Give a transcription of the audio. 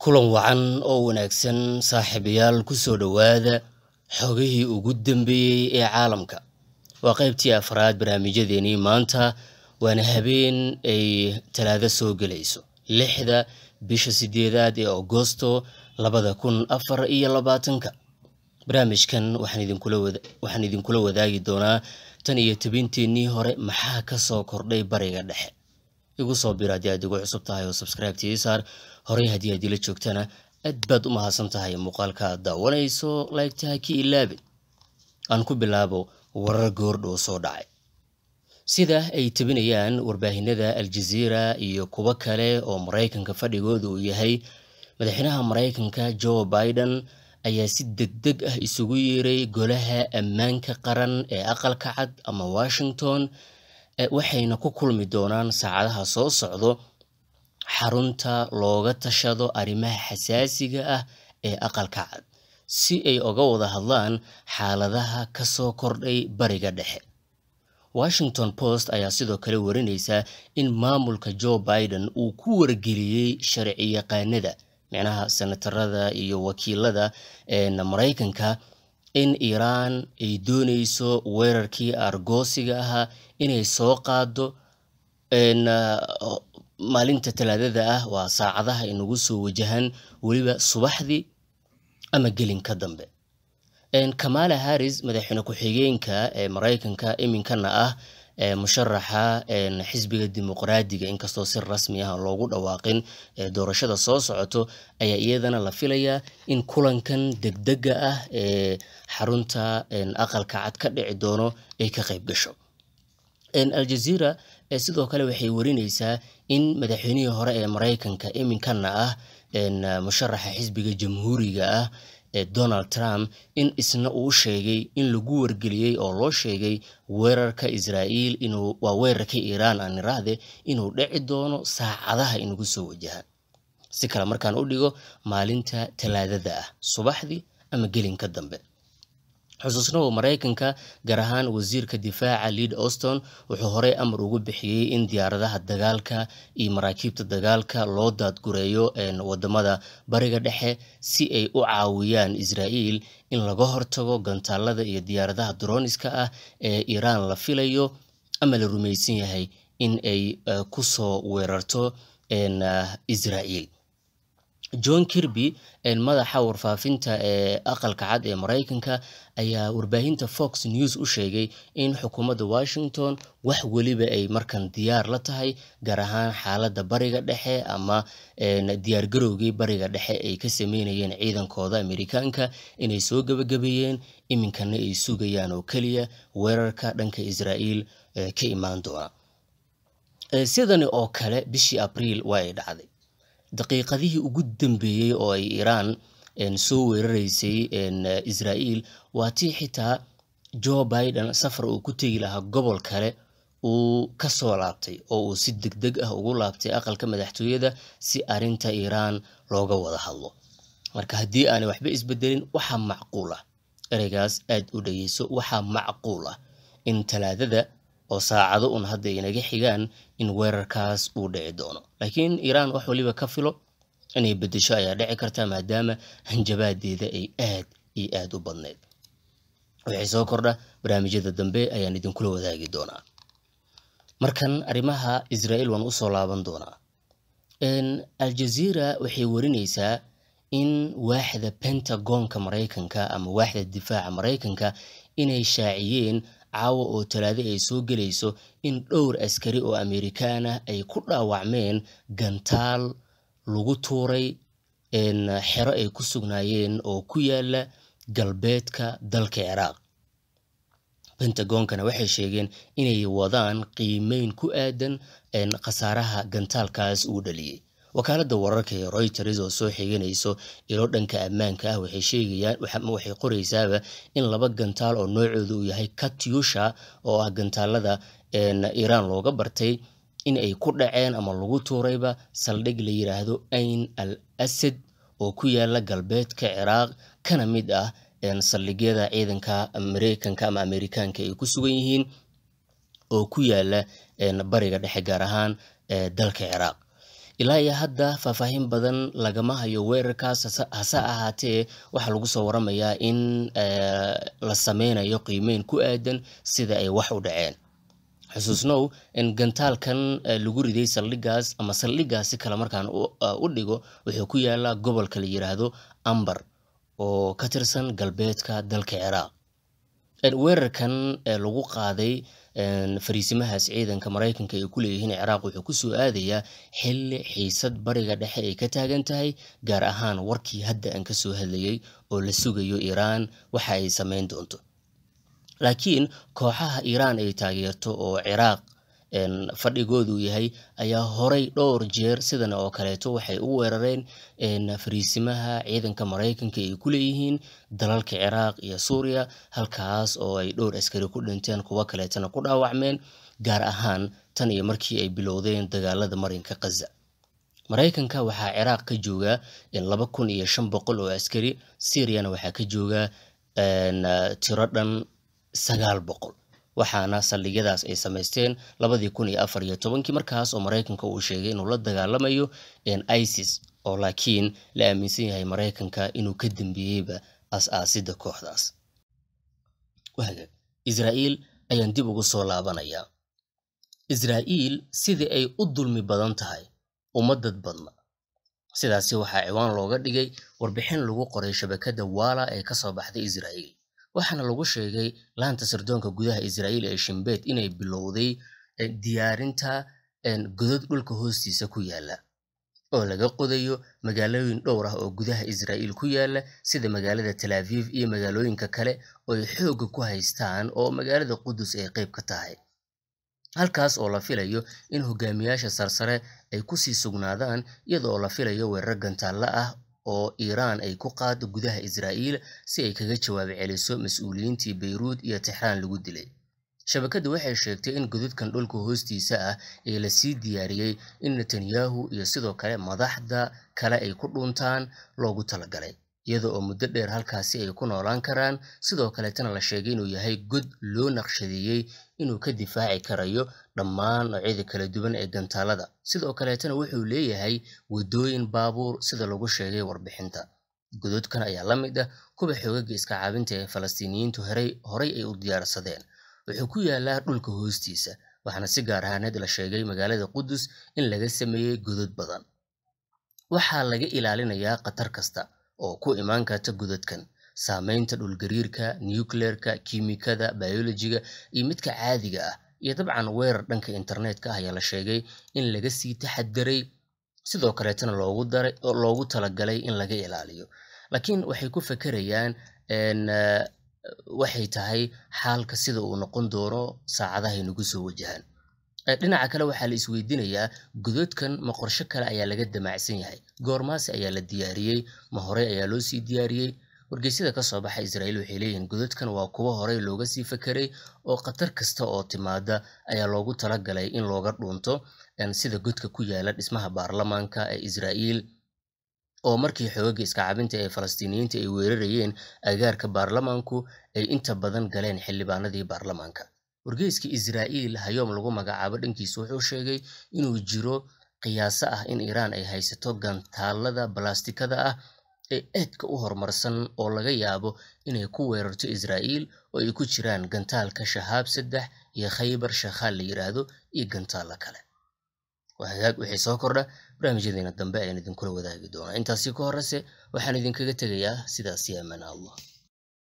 kulan wacan oo wanaagsan saaxiibayaal ku soo dhowaada xogihii ugu dambeeyey ee caalamka waa qaybtii afraad barnaamijyadeenii maanta waana habeen ay talaado soo gelayso lixda bisha sideedaad ee agosto labada kun afar iyo labaatanka barnaamijkan waxaan idinkula wadaagi doonaa tan iyo tabinteennii hore maxaa ka soo kordhay bariga dhexe igu soo biro haddii aad igu cusub tahay oo subscribe tii saar horey haddii aad ila joogtana aad baad u mahadsan tahay muuqaalka aad daawanayso laygtaha ki ilaabi aan ku bilaabo warar goordha oo soo dhacay sida ay tabinayaan warbaahinada aljaziira iyo kuwo kale oo maraykanka fadhigooda uu yahay madaxweynaha maraykanka jo biden ayaa si degdeg ah isugu yeeray golaha ammaanka qaran ee aqalka cad ama washington eh, waxayna ku kulmi doonaan saacadaha soo socdo xarunta looga tashado arrimaha xasaasiga ah ee aqalka cad si ay uga wada hadlaan xaaladaha ka soo kordhay Bariga Dhexe. Washington Post ayaa sidoo kale warineysaa in maamulka jo Biden uu ku wargeliyey sharci yaqaanada micnaha senatarada iyo wakiilada ee Mareykanka in Iran ay doonayso weerarkii argoosiga ahaa inay soo qaado maalinta talaadada ah waa saacadaha inagu soo wajahan weliba subaxdii ama gelin ka dambe kamala harris madaxweyne ku-xigeenka ee maraykanka iminkana ah musharaxa xisbiga dimuqraadiga inkastoo si rasmi ah loogu dhawaaqin doorashada soo socoto ayaa iyadana la filayaa in kulankan degdega ah ee xarunta aqalka cad ka dhici doono ay ka qayb gasho aljaziira sidoo kale waxay warinaysaa in madaxweynihii hore ee maraykanka iminkana ah musharaxa xisbiga jamhuuriga ah donald trump in isna uu sheegay in lagu wargeliyey oo loo sheegay weerarka israa'iil inuu waa weerarka iiraan aan iraahde inuu dhici doono saacadaha inagu soo wajaha si kale markaan u dhigo maalinta talaadada ah subaxdii ama gelinka dambe xusuusnaho maraykanka gaar ahaan wasiirka difaaca liid auston wuxuu horey amar ugu bixiyey in diyaaradaha dagaalka iyo maraakiibta dagaalka loo daadgureeyo wadamada bariga dhexe si ay u caawiyaan israa'iil in laga hortago gantaalada iyo diyaaradaha droniska ah ee iiraan la filayo ama la rumaysan yahay in ay eh, kusoo weerarto ah, israa'iil john kirby madaxa warfaafinta ee aqalka cad ee mareykanka ayaa warbaahinta fox news u sheegay in xukuumadda washington wax weliba ay markan diyaar la tahay gaar ahaan xaaladda bariga dhexe ama diyaargarowgii bariga dhexe ay ka sameynayeen ciidankooda amerikaanka inay soo gabagabeeyeen iminkana ay sugayaan oo keliya weerarka dhanka israa'iil ka imaan doona sidani oo kale bishii abriil waa ay dhacday daqiiqadihii ugu dambeeyey oo ay iiraan soo weeraraysay israa'iil waa tii xitaa jo biden safar uu ku tegi lahaa gobol kale uu ka soo laabtay oo uu si deg deg ah ugu laabtay aqalka madaxtooyada si arinta iiraan looga wada hadlo marka haddii aanay waxba isbedelin waxaa macquul ah ereygaas aada u dhageyso waxaa macquul ah in talaadada oo saacado un hadda inaga xigaan in weerarkaas uu dhici doono laakiin iiraan wax waliba ka filo inay bedesho ayaa dhici kartaa maadaama hanjabaadeeda ay aad iyo aada u badneyd wixii soo kordha barnaamijyada dambe ayaan idinkula wadaagi doonaa markan arrimaha israa'iil waan usoo laaban doonaa aljaziira waxay warinaysaa in waaxda pentagonka maraykanka ama waaxda difaaca maraykanka inay shaaciyeen caawa oo talaado ay soo gelayso in dhowr askari oo amerikaan ah ay ku dhaawacmeen gantaal lagu tuuray xero ay ku sugnaayeen oo ku yaala galbeedka dalka ciraaq pentagoonkana waxay sheegeen inay wadaan qiimeyn ku aadan khasaaraha gantaalkaas uu dhaliyey wakaaladda wararka ee royters oo soo xiganayso ilo dhanka ammaanka ah waxay sheegayaan waxay qoraysaaba in laba gantaal oo noocooda uu yahay katyusha oo ah gantaalada iiraan looga bartay in ay ku dhaceen ama lagu tuurayba saldhig la yiraahdo ayn al asad oo ku yaala galbeedka ciraaq kana mid ah saldhigyada ciidanka mareykanka ama ameerikaanka ay ku sugan yihiin oo ku yaala bariga dhexe gaar ahaan dalka ciraaq ilaa iyo hadda faahfaahin badan lagama hayo weerarkaas hase ahaatee waxaa lagu soo waramayaa in eh, la sameynayo qiimeyn ku aadan sida ay wax u dhaceen xusuusnow in gantaalkan eh, lagu riday saldhigaas ama saldhigaasi kale markaan u eh, dhigo wuxuu ku yaalaa gobolka la yiraahdo ambar oo ka tirsan galbeedka dalka ciraaq weerarkan lagu qaaday fariisimahaas ciidanka maraykanka ay ku leeyihiin ciraaq wuxuu kusoo aadayaa xilli xiisad bariga dhexe ay ka taagan tahay gaar ahaan warkii hadda aan kasoo hadlayay oo la sugayo iiraan waxa ay sameyn doonto laakiin kooxaha iiraan ay taageerto oo ciraaq fadhigoodu yahay ayaa horay dhowr jeer sidan oo kaleeto waxay u weerareen fariisimaha ciidanka maraykanka ay ku leeyihiin dalalka ciraaq iyo suuriya halkaas oo ay dhowr askari ku dhinteen kuwo kaleetana ku dhaawacmeen gaar ahaan tan iyo markii ay bilowdeen dagaalada marinka khaza maraykanka waxaa ciraaq ka jooga laba kun iyo shan boqol oo askari siiriyana waxaa ka jooga tiro dhan sagaal boqol waxaana saldhigyadaas ay samaysteen labadii kun iyo afar iyo tobankii markaas oo maraykanka uu sheegay inuu la dagaalamayo isis oo laakiin la aaminsan yahay maraykanka inuu ka dambeeyeyba as-aasida kooxdaas israa'iil ayaan dib ugu soo laabanayaa israa'iil sidii ay u dulmi badan tahay uma dad badna sidaasi waxaa ciwaan looga dhigay warbixin lagu qoray shabakada waala ee ka soo baxday israa'iil waxaana lagu sheegay laanta sirdoonka gudaha israa'iil ee shimbeed inay bilowday eh, diyaarinta eh, godod dhulka hoostiisa ku yaala oo laga qodayo magaalooyin dhowr ah oo gudaha israa'iil ku yaala sida magaalada talaaviif iyo magaalooyinka kale oo ay xoogga ku haystaan oo magaalada qudus ay qayb ka tahay halkaas oo la filayo in hogaamiyaasha sarsare ay kusii sugnaadaan iyadoo la filayo weerar gantaalla ah oo iiraan ay ku qaado gudaha Israa'iil si ay kaga jawaab celiso mas-uuliyiintii Beirut iyo Tixraan lagu dilay shabakadda waxay sheegtay in godadkan dhulka hoostiisa ah ee la sii diyaariyey in Netanyahu iyo sidoo kale madaxda kale ay ku dhuuntaan loogu talagalay iyada oo muddo dheer halkaasi ay ku noolaan karaan sidoo kaleetana la sheegay inuu yahay god loo naqshadeeyey inuu ka difaaci karayo dhammaan noocyada kala duwan ee gantaalada sidoo kaleetana wuxuu leeyahay wadooyin baabuur sida lagu sheegay warbixinta gododkan ayaa la mid ah kuwa xoogaga iska caabinta ee falastiiniyiintu horay ay u diyaarsadeen wuxuu ku yaalaa dhulka hoostiisa waxaana si gaar ah ahaaneed la sheegay magaalada qudus in laga sameeyey godod badan waxaa laga ilaalinayaa khatar kasta oo ku imaan karta godadkan saamaynta dhulgariirka nucleerka kiimikada biolojiga iyo midka caadiga ah iyo dabcan weerar dhanka internetka ah ayaa la sheegay in laga sii taxadiray sidoo kaleetana loogu talagalay in laga ilaaliyo laakiin waxay ku fekerayaan waxay tahay xaalka sida uu noqon doono saacadahay nagu soo wajahan Eh, dhinaca kale waxaa la isweydiinayaa godoodkan ma qorsho kale ayaa laga damacsan yahay goormaase ayaa la diyaariyey ma horey ayaa loo sii diyaariyey wargeysyada kasoo soo baxa israa'iil waxay leeyihiin gododkan waa kuwa horey looga sii fakeray oo khatar kasta oo timaada ayaa loogu tala galay in looga dhuunto sida godka ku yaala dhismaha baarlamaanka ee israa'iil oo markii iska cabinta ee falastiiniyiinta ay weerarayeen agaarka baarlamaanku ay inta badan galeen xildhibaanadii baarlamaanka Wargeyska Israa'iil hayoom lagu magacaabo dhankiisa wuxuu sheegay inuu jiro qiyaaso ah in Iiraan ay haysato gantaalada balastikada ah ee eedka u horumarsan oo laga yaabo inay ku weerarto Israa'iil oo ay ku jiraan gantaalka Shahaab saddex iyo Khaybar Shakhaal la yiraahdo iyo gantaallo kale. waxagaag wixii soo kordha barnaamijyadeena dambe ayaan idinkula wadaagi doonaa intaasi ka horreyse waxaan idinkaga tegayaa sidaas iyo allah